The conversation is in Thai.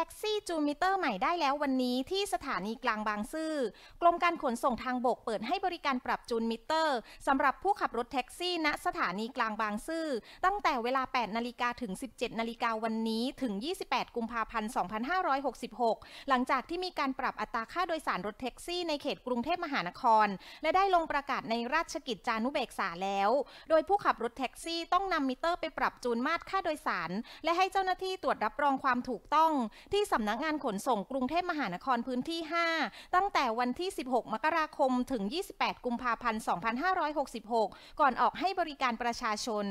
แท็กซี่จูมิเตอร์ใหม่ได้แล้ววันนี้ที่สถานีกลางบางซื่อกรมการขนส่งทางบกเปิดให้บริการปรับจูนมิเตอร์สำหรับผู้ขับรถแท็กซี่ณสถานีกลางบางซื่อ ตั้งแต่เวลา 8 นาฬิกาถึง 17 นาฬิกาวันนี้ถึง 28 กุมภาพันธ์ 2566 หลังจากที่มีการปรับอัตราค่าโดยสารรถแท็กซี่ในเขตกรุงเทพมหานคร และได้ลงประกาศในราชกิจจานุเบกษาแล้ว โดยผู้ขับรถแท็กซี่ต้องนำมิเตอร์ไปปรับจูนมาตรค่าโดยสารและให้เจ้าหน้าที่ตรวจรับรองความถูกต้องที่สำนักงานขนส่งกรุงเทพมหานครพื้นที่ 5 ตั้งแต่วันที่ 16 มกราคม ถึง 28 กุมภาพันธ์ 2566 ก่อนออกให้บริการประชาชน